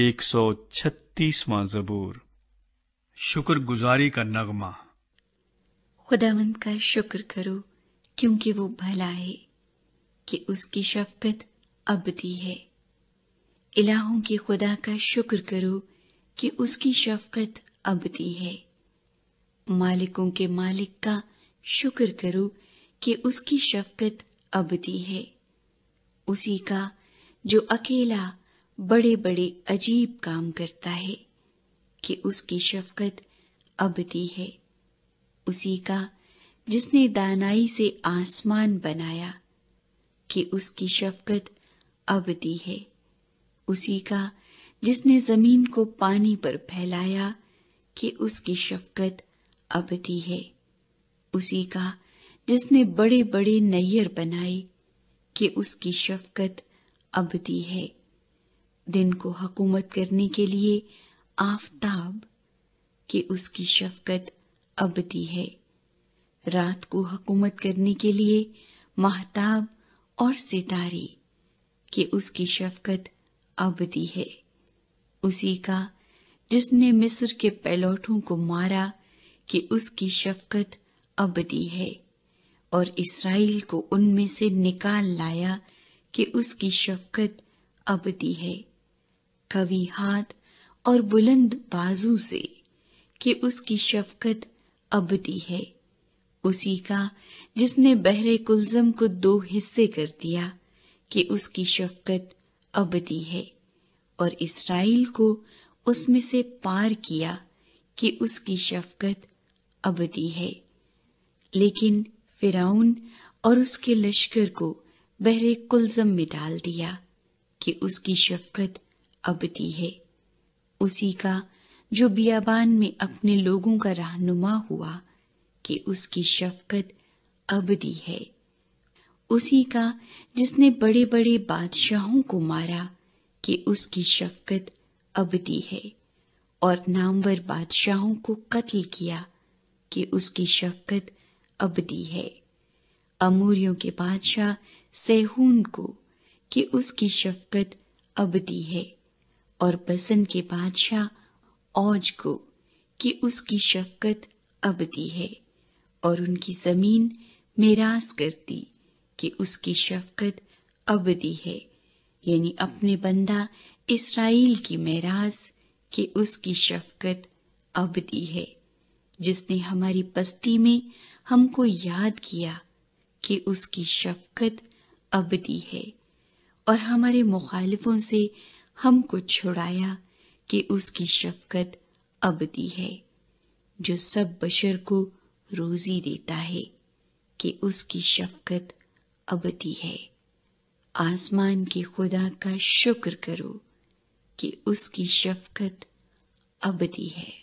एक सौ छत्तीसवां जबूर गुजारी का नगमा खुदावंत का शुक्र करो क्योंकि वो भला है कि उसकी शफकत अब दी है इलाहों के खुदा का शुक्र करो कि उसकी शफकत अब दी है मालिकों के मालिक का शुक्र करो कि उसकी शफकत अब दी है उसी का जो अकेला बड़े बड़े अजीब काम करता है कि उसकी शफकत अबदी है उसी का जिसने दानाई से आसमान बनाया कि उसकी शफकत अबदी है उसी का जिसने जमीन को पानी पर फैलाया कि उसकी शफकत अबदी है उसी का जिसने बड़े बड़े नैयर बनाए कि उसकी शफकत अबदी है दिन को हकूमत करने के लिए आफताब कि उसकी शफकत अबदी है रात को हकूमत करने के लिए महताब और सितारे कि उसकी शफकत अबदी है उसी का जिसने मिस्र के पैलौठों को मारा कि उसकी शफकत अबदी है और इसराइल को उनमें से निकाल लाया कि उसकी शफकत अबदी है कवि हाथ और बुलंद बाजू से कि उसकी शफकत अबदी है उसी का जिसने बहरे कुलजम को दो हिस्से कर दिया कि उसकी शफकत अबदी है और इसराइल को उसमें से पार किया कि उसकी शफकत अबदी है लेकिन फिराउन और उसके लश्कर को बहरे कुलजम में डाल दिया कि उसकी शफकत अब दी है उसी का जो बियाबान में अपने लोगों का रहनुमा हुआ कि उसकी शफकत अबदी है उसी का जिसने बड़े बड़े बादशाहों को मारा कि उसकी शफकत अबदी है और नामवर बादशाहों को कत्ल किया कि उसकी शफकत अबदी है अमूरियों के बादशाह सेहून को कि उसकी शफकत अबदी है और बसन के बादशाह औज को कि उसकी शफकत अब दी है और उनकी जमीन मेरास करती कि उसकी शफकत अब दी है यानी अपने बंदा इसराइल की मेराज कि उसकी शफकत अब दी है जिसने हमारी बस्ती में हमको याद किया कि उसकी शफकत अब दी है और हमारे मुखालिफों से हमको छुड़ाया कि उसकी शफकत अबदी है जो सब बशर को रोजी देता है कि उसकी शफकत अबदी है आसमान के खुदा का शुक्र करो कि उसकी शफकत अबदी है